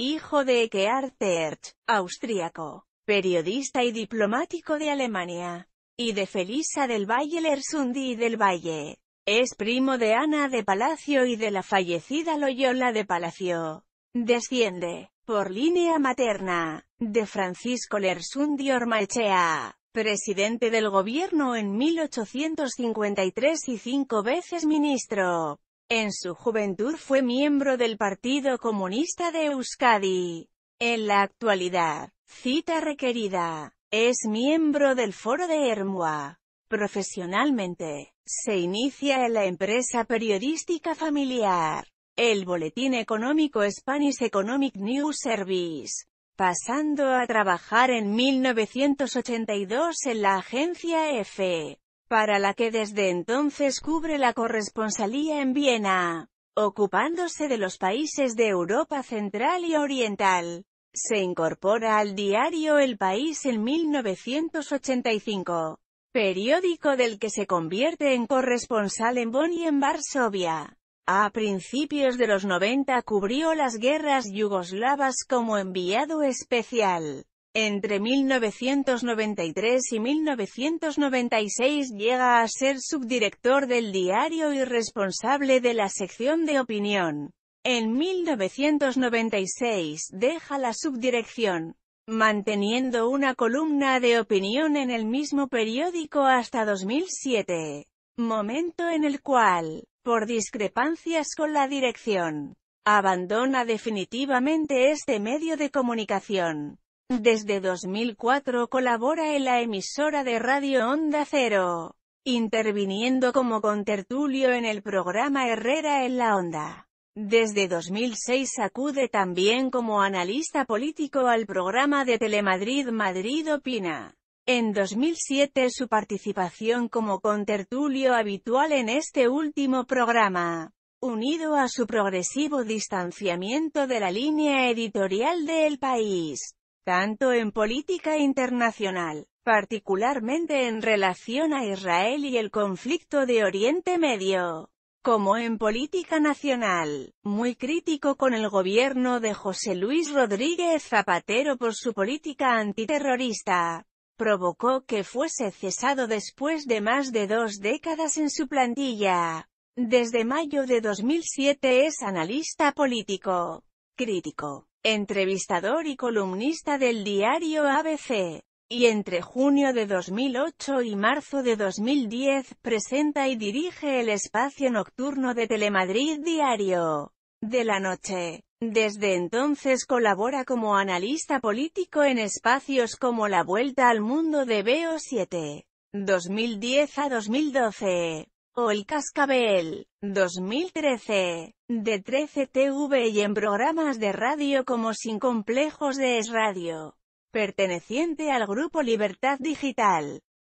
hijo de Ekear austriaco, austríaco, periodista y diplomático de Alemania, y de Felisa del Valle Lersundi del Valle. Es primo de Ana de Palacio y de la fallecida Loyola de Palacio. Desciende, por línea materna, de Francisco Lersundi Ormaechea, presidente del gobierno en 1853 y cinco veces ministro. En su juventud fue miembro del Partido Comunista de Euskadi. En la actualidad, cita requerida, es miembro del Foro de Hermua. Profesionalmente, se inicia en la empresa periodística familiar, el Boletín Económico Spanish Economic News Service, pasando a trabajar en 1982 en la agencia EFE para la que desde entonces cubre la corresponsalía en Viena, ocupándose de los países de Europa Central y Oriental. Se incorpora al diario El País en 1985, periódico del que se convierte en corresponsal en Bonn y en Varsovia. A principios de los 90 cubrió las guerras yugoslavas como enviado especial. Entre 1993 y 1996 llega a ser subdirector del diario y responsable de la sección de opinión. En 1996 deja la subdirección, manteniendo una columna de opinión en el mismo periódico hasta 2007, momento en el cual, por discrepancias con la dirección, abandona definitivamente este medio de comunicación. Desde 2004 colabora en la emisora de radio Onda Cero, interviniendo como contertulio en el programa Herrera en la Onda. Desde 2006 acude también como analista político al programa de Telemadrid Madrid Opina. En 2007 su participación como contertulio habitual en este último programa, unido a su progresivo distanciamiento de la línea editorial de El País, tanto en política internacional, particularmente en relación a Israel y el conflicto de Oriente Medio, como en política nacional, muy crítico con el gobierno de José Luis Rodríguez Zapatero por su política antiterrorista, provocó que fuese cesado después de más de dos décadas en su plantilla. Desde mayo de 2007 es analista político, crítico entrevistador y columnista del diario ABC. Y entre junio de 2008 y marzo de 2010, presenta y dirige el espacio nocturno de Telemadrid Diario de la Noche. Desde entonces colabora como analista político en espacios como La Vuelta al Mundo de BO7. 2010 a 2012 o El Cascabel, 2013, de 13TV y en programas de radio como Sin Complejos de Es Radio, perteneciente al grupo Libertad Digital.